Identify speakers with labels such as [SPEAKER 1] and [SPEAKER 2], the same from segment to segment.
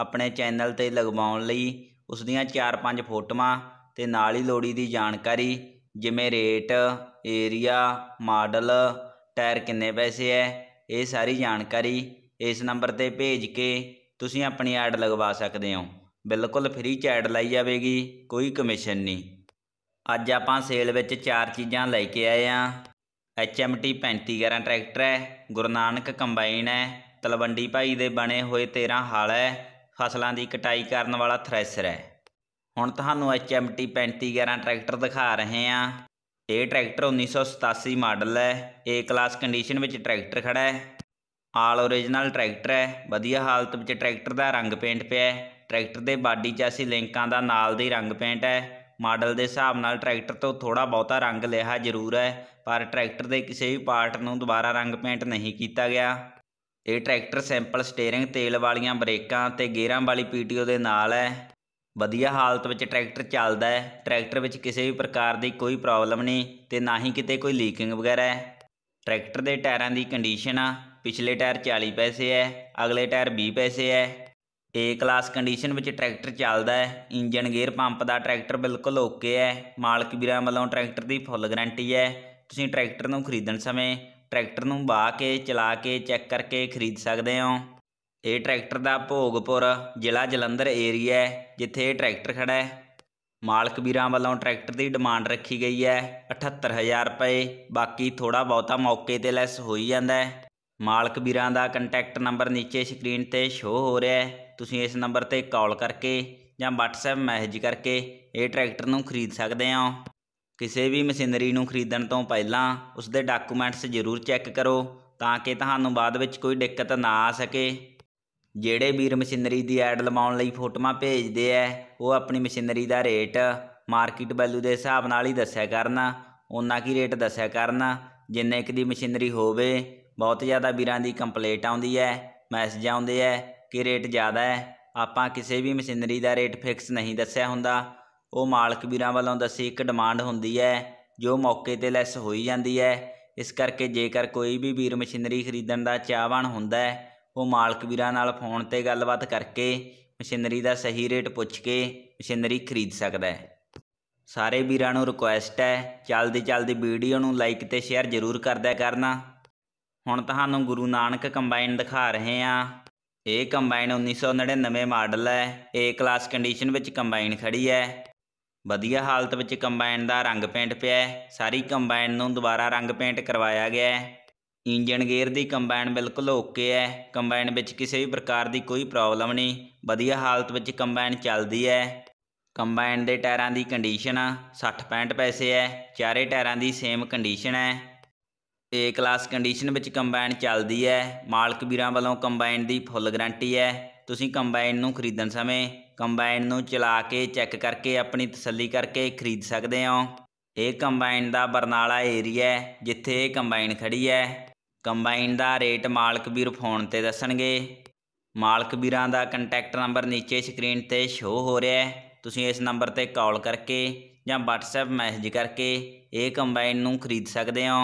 [SPEAKER 1] ਆਪਣੇ ਚੈਨਲ ਤੇ ਲਗਵਾਉਣ ਲਈ ਉਸ ਦੀਆਂ 4-5 ਫੋਟੋਆਂ ਤੇ ਨਾਲ ਹੀ ਲੋੜੀ ਦੀ ਜਾਣਕਾਰੀ ਜਿਵੇਂ ਰੇਟ ਏਰੀਆ ਮਾਡਲ ਟਾਇਰ ਕਿੰਨੇ ਪੈਸੇ ਹੈ ਇਹ ਸਾਰੀ ਜਾਣਕਾਰੀ ਇਸ ਨੰਬਰ ਤੇ ਭੇਜ ਕੇ ਤੁਸੀਂ ਆਪਣੀ ਐਡ ਲਗਵਾ ਸਕਦੇ ਹੋ ਬਿਲਕੁਲ ਫ੍ਰੀ ਚ ਐਡ ਲਾਈ ਜਾਵੇਗੀ ਕੋਈ ਕਮਿਸ਼ਨ ਨਹੀਂ ਅੱਜ ਆਪਾਂ ਸੇਲ ਵਿੱਚ ਚਾਰ ਚੀਜ਼ਾਂ ਲੈ ਕੇ ਆਏ ਆ HMT 3511 ਟਰੈਕਟਰ ਹੈ ਗੁਰੂ ਨਾਨਕ ਕੰਬਾਈਨ ਹੈ ਤਲਵੰਡੀ ਭਾਈ ਦੇ ਬਣੇ ਹੋਏ 13 ਹਾਲ ਹੈ ਫਸਲਾਂ ਦੀ ਕਟਾਈ ਕਰਨ ਵਾਲਾ ਥ੍ਰੈਸ਼ਰ ਹੈ ਹੁਣ ਤੁਹਾਨੂੰ HMT 3511 ਟਰੈਕਟਰ ਦਿਖਾ ਰਹੇ ਹਾਂ ਇਹ ਟਰੈਕਟਰ 1987 ਮਾਡਲ ਹੈ ਏ ਕਲਾਸ ਕੰਡੀਸ਼ਨ ਵਿੱਚ ਟਰੈਕਟਰ ਖੜਾ ਹੈ ਆਲ origignal ਟਰੈਕਟਰ ਹੈ ਵਧੀਆ ਹਾਲਤ ਵਿੱਚ ਟਰੈਕਟਰ ਦਾ ਰੰਗ ਪੇਂਟ ਪਿਆ ਹੈ ਟਰੈਕਟਰ ਦੇ ਬਾਡੀ 'ਚ ਅਸੀਂ ਲਿੰਕਾਂ ਦਾ ਨਾਲ ਦੇ ਰੰਗ ਪੇਂਟ ਹੈ ਮਾਡਲ ਦੇ ਹਿਸਾਬ ਨਾਲ ਟਰੈਕਟਰ ਤੋਂ ਥੋੜਾ ਬਹੁਤਾ ਰੰਗ ਲਿਆ ਜ਼ਰੂਰ ਹੈ ਪਰ ਟਰੈਕਟਰ ਦੇ ਕਿਸੇ ਵੀ ਪਾਰਟ ਨੂੰ ਦੁਬਾਰਾ ਰੰਗ ਪੇਂਟ ਨਹੀਂ ਕੀਤਾ ਗਿਆ ਇਹ ਟਰੈਕਟਰ ਸਿੰਪਲ ਸਟੀਅਰਿੰਗ ਤੇਲ ਵਾਲੀਆਂ ਬ੍ਰੇਕਾਂ ਤੇ ਗੇਅਰਾਂ ਵਾਲੀ ਪੀਟੀਓ ਦੇ ਨਾਲ ਹੈ ਵਧੀਆ ਹਾਲਤ ਵਿੱਚ ਟਰੈਕਟਰ ਚੱਲਦਾ ਹੈ ਟਰੈਕਟਰ ਵਿੱਚ ਕਿਸੇ ਵੀ ਪ੍ਰਕਾਰ ਦੀ ਕੋਈ ਪ੍ਰੋਬਲਮ ਨਹੀਂ ਤੇ ਨਾ ਹੀ ਕਿਤੇ ਕੋਈ ਲੀਕਿੰਗ ਵਗੈਰਾ ਹੈ ਟਰੈਕਟਰ ਦੇ ਟਾਇਰਾਂ ਦੀ ਕੰਡੀਸ਼ਨ ਆ ਪਿਛਲੇ ਟਾਇਰ 40 ਪੈਸੇ ਹੈ ਅਗਲੇ ਟਾਇਰ 20 ਪੈਸੇ ਹੈ ਏ ਕਲਾਸ ਕੰਡੀਸ਼ਨ ਵਿੱਚ ਟਰੈਕਟਰ ਚੱਲਦਾ ਹੈ ਇੰਜਨ ਗੇਅਰ ਪੰਪ ਦਾ ਟਰੈਕਟਰ ਬਿਲਕੁਲ ਓਕੇ ਹੈ ਮਾਲਕ ਵੀਰਾਂ ਵੱਲੋਂ ਟਰੈਕਟਰ ਦੀ ਫੁੱਲ ਗਾਰੰਟੀ ਹੈ ਤੁਸੀਂ ਟਰੈਕਟਰ ਨੂੰ ਖਰੀਦਣ ਸਮੇਂ ਟਰੈਕਟਰ ਨੂੰ ਵਾਹ ਕੇ ਚਲਾ ਕੇ ਚੈੱਕ ਕਰਕੇ ਖਰੀਦ ਸਕਦੇ ਹੋ ਇਹ ਟਰੈਕਟਰ ਦਾ ਭੋਗਪੁਰ ਜ਼ਿਲ੍ਹਾ ਜਲੰਧਰ ਏਰੀਆ ਹੈ ਜਿੱਥੇ ਇਹ ਟਰੈਕਟਰ ਖੜਾ ਹੈ ਮਾਲਕ ਵੀਰਾਂ ਵੱਲੋਂ ਟਰੈਕਟਰ ਦੀ ਡਿਮਾਂਡ ਰੱਖੀ ਗਈ ਹੈ 78000 ਰੁਪਏ ਬਾਕੀ ਥੋੜਾ ਬਹੁਤਾ ਮੌਕੇ ਤੇ ਲੈਸ ਹੋਈ ਜਾਂਦਾ ਹੈ ਮਾਲਕ ਵੀਰਾਂ ਦਾ ਕੰਟੈਕਟ ਨੰਬਰ ਨੀਚੇ ਸਕਰੀਨ ਤੇ ਸ਼ੋ ਹੋ ਰਿਹਾ ਹੈ ਤੁਸੀਂ ਇਸ ਨੰਬਰ ਤੇ ਕਾਲ ਕਰਕੇ ਜਾਂ WhatsApp ਮੈਸੇਜ ਕਰਕੇ ਇਹ ਟਰੈਕਟਰ ਨੂੰ ਖਰੀਦ ਸਕਦੇ ਹੋ ਕਿਸੇ ਵੀ ਮਸ਼ੀਨਰੀ ਨੂੰ ਖਰੀਦਣ ਤੋਂ ਪਹਿਲਾਂ ਉਸ ਦੇ ਡਾਕੂਮੈਂਟਸ ਜ਼ਰੂਰ ਚੈੱਕ ਕਰੋ ਤਾਂ ਕਿ ਤੁਹਾਨੂੰ ਬਾਅਦ ਵਿੱਚ ਕੋਈ ਦਿੱਕਤ ਨਾ ਆ ਸਕੇ ਜਿਹੜੇ ਵੀਰ ਮਸ਼ੀਨਰੀ ਦੀ ਐਡ ਲਵਾਉਣ ਲਈ ਫੋਟੋਆਂ ਭੇਜਦੇ ਐ ਉਹ ਆਪਣੀ ਮਸ਼ੀਨਰੀ ਦਾ ਰੇਟ ਮਾਰਕੀਟ ਵੈਲਿਊ ਦੇ ਹਿਸਾਬ ਨਾਲ ਹੀ ਦੱਸਿਆ ਕਰਨ ਉਹਨਾਂ ਕੀ ਰੇਟ ਦੱਸਿਆ ਕਰਨ ਜਿੰਨੇ ਇੱਕ ਦੀ ਮਸ਼ੀਨਰੀ ਹੋਵੇ ਬਹੁਤ ਜ਼ਿਆਦਾ ਵੀਰਾਂ ਦੀ ਕੰਪਲੇਂਟ ਆਉਂਦੀ ਐ ਮੈਸੇਜ ਆਉਂਦੇ ਐ ਕਿ ਰੇਟ ਜ਼ਿਆਦਾ ਹੈ ਆਪਾਂ ਕਿਸੇ ਵੀ ਮਸ਼ੀਨਰੀ ਦਾ ਰੇਟ ਫਿਕਸ ਨਹੀਂ ਦੱਸਿਆ ਹੁੰਦਾ ਉਹ ਮਾਲਕ ਵੀਰਾਂ ਵੱਲੋਂ ਦੱਸੀ ਇੱਕ ਡਿਮਾਂਡ ਹੁੰਦੀ ਹੈ ਜੋ ਮੌਕੇ ਤੇ ਲੈਸ ਹੋਈ ਜਾਂਦੀ ਹੈ ਇਸ ਕਰਕੇ ਜੇਕਰ ਕੋਈ ਵੀ ਵੀਰ ਮਸ਼ੀਨਰੀ ਖਰੀਦਣ ਦਾ ਚਾਹਵਾਨ ਹੁੰਦਾ ਹੈ ਉਹ ਮਾਲਕ ਵੀਰਾਂ ਨਾਲ ਫੋਨ ਤੇ ਗੱਲਬਾਤ ਕਰਕੇ ਮਸ਼ੀਨਰੀ ਦਾ ਸਹੀ ਰੇਟ ਪੁੱਛ ਕੇ ਮਸ਼ੀਨਰੀ ਖਰੀਦ ਸਕਦਾ ਹੈ ਸਾਰੇ ਵੀਰਾਂ ਨੂੰ ਰਿਕੁਐਸਟ ਹੈ ਜਲਦੀ ਜਲਦੀ ਵੀਡੀਓ ਨੂੰ ਲਾਈਕ ਤੇ ਸ਼ੇਅਰ ਜ਼ਰੂਰ ਕਰਦਿਆ ਕਰਨਾ ਹੁਣ ਤੁਹਾਨੂੰ ਗੁਰੂ ਨਾਨਕ ਕੰਬਾਈਨ ਦਿਖਾ ਰਹੇ ਆ ਇਹ ਕੰਬਾਈਨ 1999 ਮਾਡਲ ਹੈ A ਕਲਾਸ ਕੰਡੀਸ਼ਨ ਵਿੱਚ ਕੰਬਾਈਨ ਖੜੀ ਹੈ ਵਧੀਆ ਹਾਲਤ ਵਿੱਚ ਕੰਬਾਈਨ ਦਾ ਰੰਗ ਪੇਂਟ ਪਿਆ ਹੈ ਸਾਰੀ ਕੰਬਾਈਨ ਨੂੰ ਦੁਬਾਰਾ ਰੰਗ ਪੇਂਟ ਕਰਵਾਇਆ ਗਿਆ ਹੈ ਇੰਜਨ ਗੇਅਰ ਦੀ ਕੰਬਾਈਨ ਬਿਲਕੁਲ ਓਕੇ ਹੈ ਕੰਬਾਈਨ ਵਿੱਚ ਕਿਸੇ ਵੀ ਪ੍ਰਕਾਰ ਦੀ ਕੋਈ ਪ੍ਰੋਬਲਮ ਨਹੀਂ ਵਧੀਆ ਹਾਲਤ ਵਿੱਚ ਕੰਬਾਈਨ ਚੱਲਦੀ ਹੈ ਕੰਬਾਈਨ ਦੇ ਟਾਇਰਾਂ ਦੀ ਕੰਡੀਸ਼ਨ 60 65 ਪੈਸੇ ਹੈ ਚਾਰੇ ਟਾਇਰਾਂ ਦੀ ਸੇਮ ਕੰਡੀਸ਼ਨ ਹੈ ਏ ਕਲਾਸ ਕੰਡੀਸ਼ਨ ਵਿੱਚ ਕੰਬਾਈਨ ਚੱਲਦੀ ਹੈ ਮਾਲਕ ਵੀਰਾਂ ਵੱਲੋਂ ਕੰਬਾਈਨ ਦੀ ਫੁੱਲ ਗਾਰੰਟੀ ਹੈ ਤੁਸੀਂ ਕੰਬਾਈਨ ਨੂੰ ਖਰੀਦਣ ਸਮੇਂ ਕੰਬਾਈਨ ਨੂੰ ਚਲਾ ਕੇ ਚੈੱਕ ਕਰਕੇ ਆਪਣੀ ਤਸੱਲੀ ਕਰਕੇ ਖਰੀਦ ਸਕਦੇ ਹੋ ਇਹ ਕੰਬਾਈਨ ਦਾ ਬਰਨਾਲਾ ਏਰੀਆ ਹੈ ਜਿੱਥੇ ਇਹ ਕੰਬਾਈਨ ਖੜੀ ਹੈ ਕੰਬਾਈਨ ਦਾ ਰੇਟ ਮਾਲਕ ਵੀਰ ਫੋਨ ਤੇ ਦੱਸਣਗੇ ਮਾਲਕ ਵੀਰਾਂ ਦਾ ਕੰਟੈਕਟ ਨੰਬਰ ਨੀਚੇ ਸਕਰੀਨ ਤੇ ਸ਼ੋ ਹੋ ਰਿਹਾ ਹੈ ਤੁਸੀਂ ਇਸ ਨੰਬਰ ਤੇ ਕਾਲ ਕਰਕੇ ਜਾਂ WhatsApp ਮੈਸੇਜ ਕਰਕੇ ਇਹ ਕੰਬਾਈਨ ਨੂੰ ਖਰੀਦ ਸਕਦੇ ਹੋ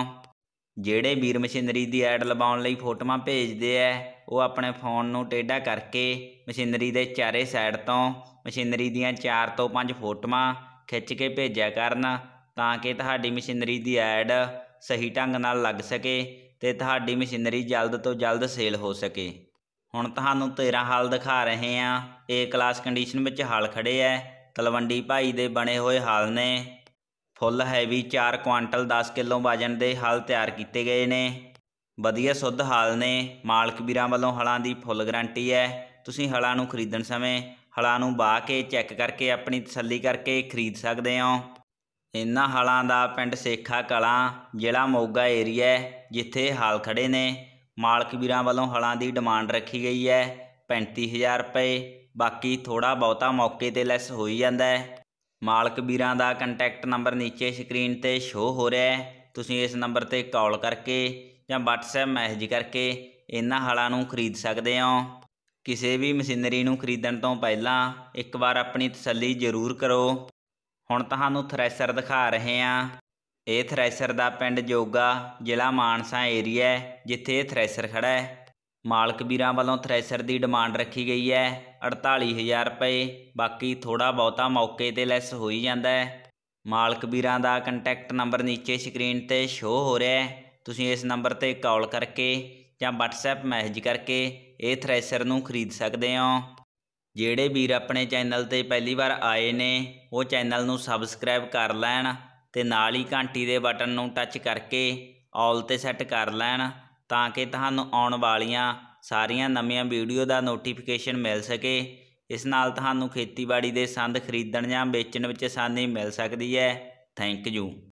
[SPEAKER 1] ਜਿਹੜੇ ਵੀਰ ਮਸ਼ੀਨਰੀ ਦੀ ਐਡ ਲਵਾਉਣ ਲਈ ਫੋਟੋਆਂ ਭੇਜਦੇ ਐ ਉਹ ਆਪਣੇ ਫੋਨ ਨੂੰ ਟੇਡਾ ਕਰਕੇ ਮਸ਼ੀਨਰੀ ਦੇ ਚਾਰੇ ਸਾਈਡ ਤੋਂ ਮਸ਼ੀਨਰੀ ਦੀਆਂ 4 ਤੋਂ 5 ਫੋਟੋਆਂ ਖਿੱਚ ਕੇ ਭੇਜਿਆ ਕਰਨ ਤਾਂ ਕਿ ਤੁਹਾਡੀ ਮਸ਼ੀਨਰੀ ਦੀ ਐਡ ਸਹੀ ਢੰਗ ਨਾਲ ਲੱਗ ਸਕੇ ਤੇ ਤੁਹਾਡੀ ਮਸ਼ੀਨਰੀ ਜਲਦ ਤੋਂ ਜਲਦ ਸੇਲ ਹੋ ਸਕੇ ਹੁਣ ਤੁਹਾਨੂੰ 13 ਹਾਲ ਦਿਖਾ ਰਹੇ ਆ ਏ ਕਲਾਸ ਕੰਡੀਸ਼ਨ ਵਿੱਚ ਹਾਲ ਖੜੇ ਐ ਤਲਵੰਡੀ ਭਾਈ ਦੇ ਬਣੇ ਹੋਏ ਹਾਲ ਨੇ ਫੁੱਲ ਹੈਵੀ 4 ਕੁਆਂਟਲ 10 ਕਿਲੋ ਵਜਨ ਦੇ ਹਾਲ ਤਿਆਰ ਕੀਤੇ ਗਏ ਨੇ ਵਧੀਆ ਸੁੱਧ ਹਾਲ ਨੇ ਮਾਲਕ ਵੀਰਾਂ ਵੱਲੋਂ ਹਲਾਂ ਦੀ ਫੁੱਲ ਗਾਰੰਟੀ ਹੈ ਤੁਸੀਂ ਹਲਾਂ ਨੂੰ ਖਰੀਦਣ ਸਮੇਂ ਹਲਾਂ ਨੂੰ ਬਾਹ ਕੇ ਚੈੱਕ ਕਰਕੇ ਆਪਣੀ ਤਸੱਲੀ ਕਰਕੇ ਖਰੀਦ ਸਕਦੇ ਹੋ ਇਹਨਾਂ ਹਲਾਂ ਦਾ ਪਿੰਡ ਸੇਖਾ ਕਲਾਂ ਜ਼ਿਲ੍ਹਾ ਮੋਗਾ ਏਰੀਆ ਹੈ ਜਿੱਥੇ ਹਾਲ ਖੜੇ ਨੇ ਮਾਲਕ ਵੀਰਾਂ ਵੱਲੋਂ ਹਲਾਂ ਦੀ ਡਿਮਾਂਡ ਰੱਖੀ ਗਈ ਹੈ 35000 ਰੁਪਏ ਬਾਕੀ ਥੋੜਾ ਬਹੁਤਾ ਮੌਕੇ ਤੇ ਲੈਸ ਹੋ ਹੀ ਜਾਂਦਾ ਹੈ ਮਾਲਕ ਵੀਰਾਂ ਦਾ ਕੰਟੈਕਟ ਨੰਬਰ ਨੀਚੇ ਸਕਰੀਨ ਤੇ ਸ਼ੋ ਹੋ ਰਿਹਾ ਹੈ ਤੁਸੀਂ ਇਸ ਨੰਬਰ ਤੇ ਕਾਲ ਕਰਕੇ ਜਾਂ WhatsApp ਮੈਸੇਜ ਕਰਕੇ ਇਹਨਾਂ ਹਾਲਾਂ ਨੂੰ ਖਰੀਦ ਸਕਦੇ ਹੋ ਕਿਸੇ ਵੀ ਮਸ਼ੀਨਰੀ ਨੂੰ ਖਰੀਦਣ ਤੋਂ ਪਹਿਲਾਂ ਇੱਕ ਵਾਰ ਆਪਣੀ ਤਸੱਲੀ ਜ਼ਰੂਰ ਕਰੋ ਹੁਣ ਤੁਹਾਨੂੰ ਥਰੈਸ਼ਰ ਦਿਖਾ ਰਹੇ ਹਾਂ ਇਹ ਥਰੈਸ਼ਰ ਦਾ ਪਿੰਡ ਜੋਗਾ ਜ਼ਿਲ੍ਹਾ ਮਾਨਸਾ ਏਰੀਆ ਹੈ ਜਿੱਥੇ ਇਹ ਥਰੈਸ਼ਰ ਖੜਾ ਹੈ ਮਾਲਕ ਵੀਰਾਂ ਵੱਲੋਂ ਥਰੈਸ਼ਰ ਦੀ ਡਿਮਾਂਡ ਰੱਖੀ ਗਈ ਹੈ 48000 ਰੁਪਏ ਬਾਕੀ ਥੋੜਾ ਬਹੁਤਾ ਮੌਕੇ ਤੇ ਲੈਸ ਹੋਈ ਜਾਂਦਾ ਹੈ ਮਾਲਕ ਵੀਰਾਂ ਦਾ ਕੰਟੈਕਟ ਨੰਬਰ ਨੀਚੇ ਸਕਰੀਨ ਤੇ ਸ਼ੋ ਹੋ ਰਿਹਾ ਹੈ ਤੁਸੀਂ ਇਸ ਨੰਬਰ ਤੇ ਕਾਲ ਕਰਕੇ ਜਾਂ WhatsApp ਮੈਸੇਜ ਕਰਕੇ ਇਹ ਥ੍ਰੈਸ਼ਰ ਨੂੰ ਖਰੀਦ ਸਕਦੇ ਹੋ ਜਿਹੜੇ ਵੀਰ ਆਪਣੇ ਚੈਨਲ ਤੇ ਪਹਿਲੀ ਵਾਰ ਆਏ ਨੇ ਉਹ ਚੈਨਲ ਨੂੰ ਸਬਸਕ੍ਰਾਈਬ ਕਰ ਲੈਣ ਤੇ ਨਾਲ ਹੀ ਘੰਟੀ ਦੇ ਬਟਨ ਨੂੰ ਟੱਚ ਕਰਕੇ ਆਲ ਤੇ ਸੈੱਟ ਕਰ ਲੈਣ ਤਾਂ ਕਿ ਤੁਹਾਨੂੰ ਆਉਣ ਵਾਲੀਆਂ ਸਾਰੀਆਂ ਨਵੀਆਂ ਵੀਡੀਓ ਦਾ ਨੋਟੀਫਿਕੇਸ਼ਨ ਮਿਲ ਸਕੇ ਇਸ ਨਾਲ ਤੁਹਾਨੂੰ ਖੇਤੀਬਾੜੀ ਦੇ ਸੰਦ ਖਰੀਦਣ ਜਾਂ ਵੇਚਣ ਵਿੱਚ ਆਸਾਨੀ ਮਿਲ ਸਕਦੀ ਹੈ ਥੈਂਕ ਯੂ